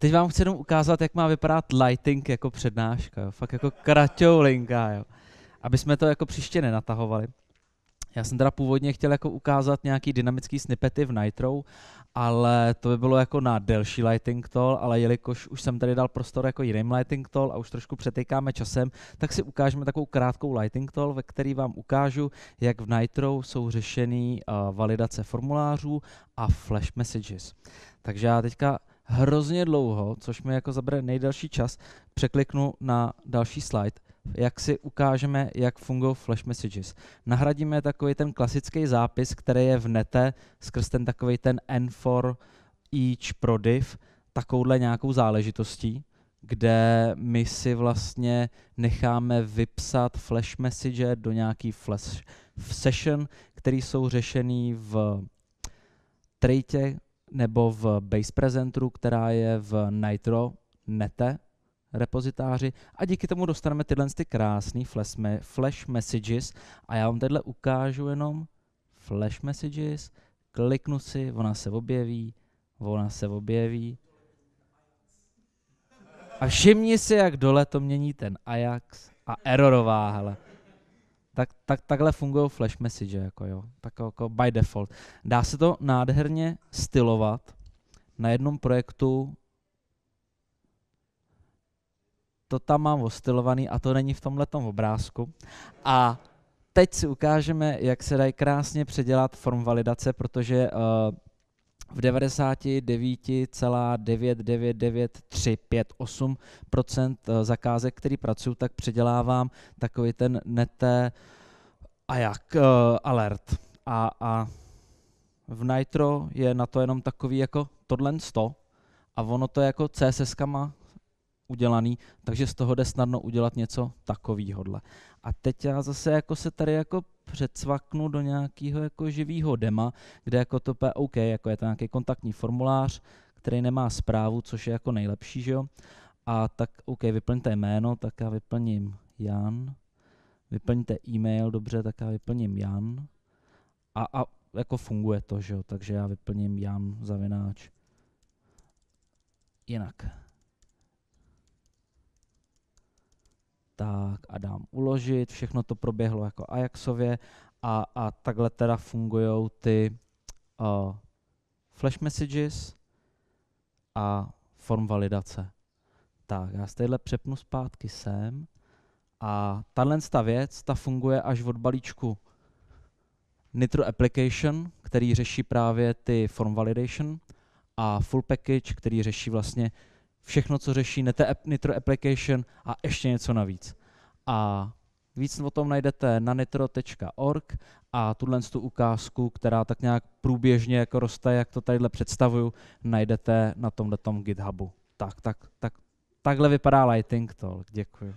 Teď vám chci jenom ukázat, jak má vypadat lighting jako přednáška, jo. fakt jako kraťoulinka, jo. aby jsme to jako příště nenatahovali. Já jsem teda původně chtěl jako ukázat nějaký dynamický snippety v Nitro, ale to by bylo jako na delší lighting tool, ale jelikož už jsem tady dal prostor jako jiným lighting tool a už trošku přetýkáme časem, tak si ukážeme takovou krátkou lighting tool, ve který vám ukážu, jak v Nitro jsou řešený uh, validace formulářů a flash messages. Takže já teďka hrozně dlouho, což mi jako zabere nejdelší čas, překliknu na další slide, jak si ukážeme, jak fungují flash messages. Nahradíme takový ten klasický zápis, který je v nete, skrz ten takový ten n for each pro div, takovouhle nějakou záležitostí, kde my si vlastně necháme vypsat flash message do nějaký flash session, který jsou řešený v trejtě, nebo v Base Presenteru, která je v Nitro Nete repozitáři a díky tomu dostaneme tyhle ty krásné flash, me- flash messages a já vám tenhle ukážu jenom flash messages, kliknu si, ona se objeví, ona se objeví. A všimni si, jak dole to mění ten Ajax a erorová hele tak, tak takhle fungují flash message, jako jo, tak jako by default. Dá se to nádherně stylovat na jednom projektu, to tam mám ostylovaný a to není v tomhletom obrázku. A teď si ukážeme, jak se dají krásně předělat form validace, protože uh, v 99,999358% eh, zakázek, který pracuju, tak předělávám takový ten nete a jak uh, alert. A, a v Nitro je na to jenom takový jako tohle 100 a ono to je jako CSS kama udělaný, takže z toho jde snadno udělat něco takovýhodle. A teď já zase jako se tady jako přecvaknu do nějakého jako živého dema, kde jako to je OK, jako je to nějaký kontaktní formulář, který nemá zprávu, což je jako nejlepší, že jo? A tak OK, vyplňte jméno, tak já vyplním Jan, vyplňte e-mail, dobře, tak já vyplním Jan a, a jako funguje to, že jo? Takže já vyplním Jan Zavináč. Jinak. tak a dám uložit, všechno to proběhlo jako Ajaxově a, a takhle teda fungují ty uh, flash messages a form validace. Tak, já z téhle přepnu zpátky sem a tahle ta věc, ta funguje až od balíčku Nitro Application, který řeší právě ty form validation a Full Package, který řeší vlastně všechno, co řeší Nitro Application a ještě něco navíc. A víc o tom najdete na nitro.org a tuhle tu ukázku, která tak nějak průběžně jako roste, jak to tadyhle představuju, najdete na tomhle tom GitHubu. Tak, tak, tak, takhle vypadá Lighting Talk. Děkuji.